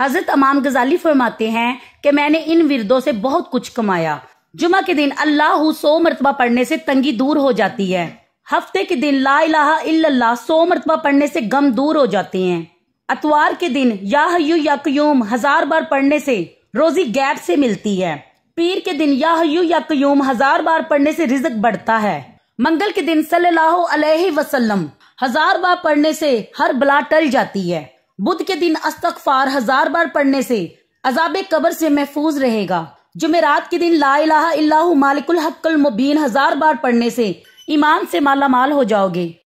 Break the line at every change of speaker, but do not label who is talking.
हजरत अमाम गजाली फरमाते हैं कि मैंने इन विरदों से बहुत कुछ कमाया जुमा के दिन अल्लाह सौ मरतबा पढ़ने से तंगी दूर हो जाती है हफ्ते के दिन ला इला सौ मरतबा पढ़ने से गम दूर हो जाते हैं अतवार के दिन या हयू या क्यूम हजार बार पढ़ने से रोजी गैप से मिलती है पीर के दिन या हयू या क्यूम हजार बार पढ़ने से रिजक बढ़ता है मंगल के दिन सल्लल्लाहु अलैहि वसल्लम हजार बार पढ़ने से हर बला टल जाती है बुध के दिन अस्तकफार हजार बार पढ़ने से अजाब कबर से महफूज रहेगा जुमेरात के दिन ला इलाहा इल्लाहु मालिकुल हक्कल मुबीन हजार बार पढ़ने से ईमान से माला माल हो जाओगे